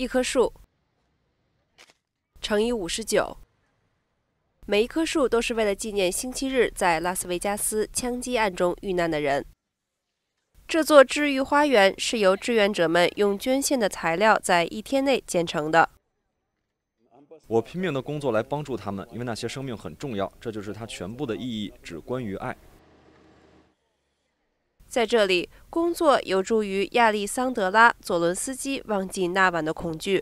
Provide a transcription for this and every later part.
一棵树乘以五十九。每一棵树都是为了纪念星期日在拉斯维加斯枪击案中遇难的人。这座治愈花园是由志愿者们用捐献的材料在一天内建成的。我拼命的工作来帮助他们，因为那些生命很重要。这就是它全部的意义，只关于爱。在这里工作有助于亚历桑德拉·佐伦斯基忘记那晚的恐惧。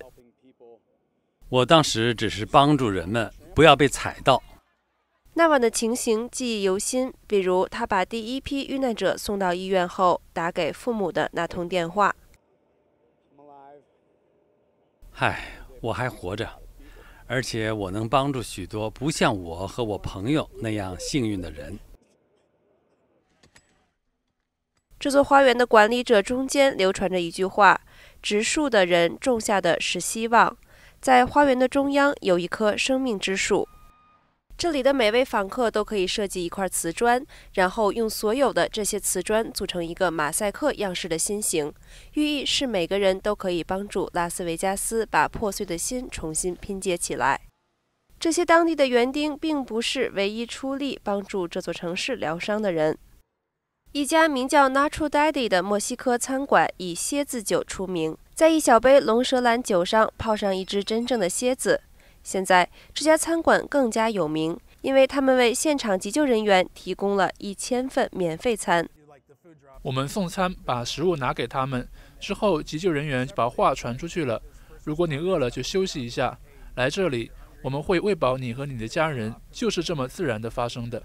我当时只是帮助人们不要被踩到。那晚的情形记忆犹新，比如他把第一批遇难者送到医院后打给父母的那通电话。嗨，我还活着，而且我能帮助许多不像我和我朋友那样幸运的人。这座花园的管理者中间流传着一句话：“植树的人种下的是希望。”在花园的中央有一棵生命之树，这里的每位访客都可以设计一块瓷砖，然后用所有的这些瓷砖组成一个马赛克样式的心形，寓意是每个人都可以帮助拉斯维加斯把破碎的心重新拼接起来。这些当地的园丁并不是唯一出力帮助这座城市疗伤的人。一家名叫 Natural Daddy 的墨西哥餐馆以蝎子酒出名，在一小杯龙舌兰酒上泡上一只真正的蝎子。现在，这家餐馆更加有名，因为他们为现场急救人员提供了一千份免费餐。我们送餐，把食物拿给他们，之后急救人员把话传出去了：“如果你饿了，就休息一下，来这里，我们会喂饱你和你的家人。”就是这么自然的发生的。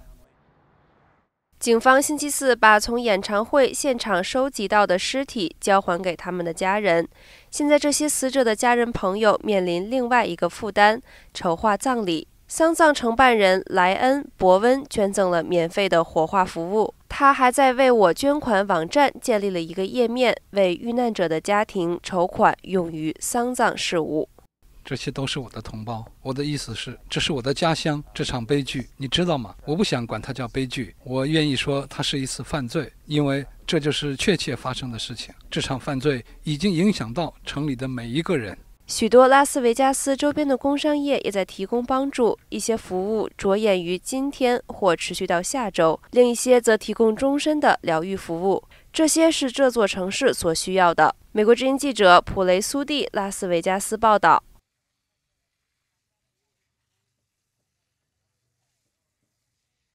警方星期四把从演唱会现场收集到的尸体交还给他们的家人。现在，这些死者的家人朋友面临另外一个负担：筹划葬礼。丧葬承办人莱恩·伯温捐赠了免费的火化服务。他还在为我捐款网站建立了一个页面，为遇难者的家庭筹款，用于丧葬事务。这些都是我的同胞。我的意思是，这是我的家乡。这场悲剧，你知道吗？我不想管它叫悲剧，我愿意说它是一次犯罪，因为这就是确切发生的事情。这场犯罪已经影响到城里的每一个人。许多拉斯维加斯周边的工商业也在提供帮助，一些服务着眼于今天或持续到下周，另一些则提供终身的疗愈服务。这些是这座城市所需要的。美国之音记者普雷苏蒂，拉斯维加斯报道。